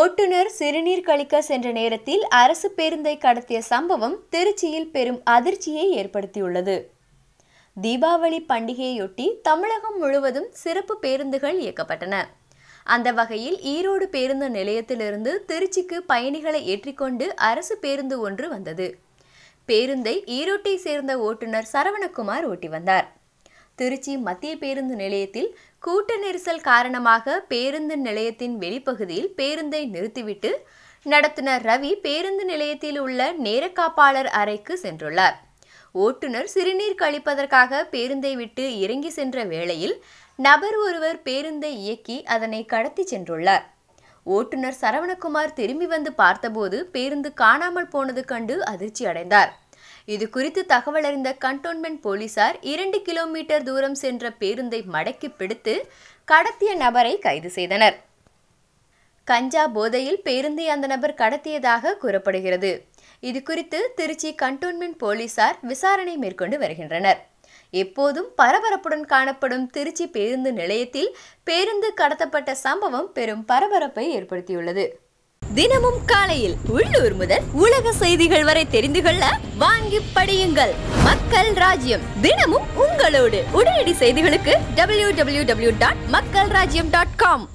ஓட்டுநர் சிறுநீர் கழிக்க சென்ற நேரத்தில் அரசு பேருந்தை கடத்திய சம்பவம் திருச்சியில் பெரும் அதிர்ச்சியை ஏற்படுத்தியுள்ளது தீபாவளி பண்டிகையொட்டி தமிழகம் முழுவதும் சிறப்பு பேருந்துகள் இயக்கப்பட்டன அந்த வகையில் ஈரோடு பேருந்து நிலையத்திலிருந்து திருச்சிக்கு பயணிகளை ஏற்றிக்கொண்டு அரசு பேருந்து ஒன்று வந்தது பேருந்தை ஈரோட்டை சேர்ந்த ஓட்டுநர் சரவணகுமார் ஓட்டி வந்தார் திருச்சி மத்திய பேருந்து நிலையத்தில் கூட்ட நெரிசல் காரணமாக பேருந்து நிலையத்தின் வெளிப்பகுதியில் பேருந்தை நிறுத்திவிட்டு நடத்துனர் ரவி பேருந்து நிலையத்தில் உள்ள நேரக்காப்பாளர் அறைக்கு சென்றுள்ளார் ஓட்டுநர் சிறுநீர் கழிப்பதற்காக பேருந்தை விட்டு இறங்கி சென்ற வேளையில் நபர் ஒருவர் பேருந்தை இயக்கி அதனை கடத்தி சென்றுள்ளார் ஓட்டுநர் சரவணகுமார் திரும்பி வந்து பார்த்தபோது பேருந்து காணாமல் போனது கண்டு அதிர்ச்சி அடைந்தார் இது குறித்து தகவல் அறிந்த கண்டோன்மெண்ட் போலீசார் இரண்டு கிலோமீட்டர் தூரம் சென்ற பேருந்தை மடக்கி பிடித்து கடத்திய நபரை கைது செய்தனர் கஞ்சா போதையில் பேருந்தை அந்த நபர் கடத்தியதாக கூறப்படுகிறது இது குறித்து திருச்சி கண்டோன்மெண்ட் போலீசார் விசாரணை மேற்கொண்டு வருகின்றனர் எப்போதும் பரபரப்புடன் காணப்படும் திருச்சி பேருந்து நிலையத்தில் பேருந்து கடத்தப்பட்ட சம்பவம் பெரும் பரபரப்பை ஏற்படுத்தியுள்ளது தினமும் காலையில் உள்ளூர் முதல் உலக செய்திகள் வரை தெரிந்து கொள்ள வாங்கி படியுங்கள் மக்கள் ராஜ்யம் தினமும் உங்களோடு உடனடி செய்திகளுக்கு டபிள்யூ டபிள்யூ டபிள்யூ டாட் மக்கள் ராஜ்யம் டாட் காம்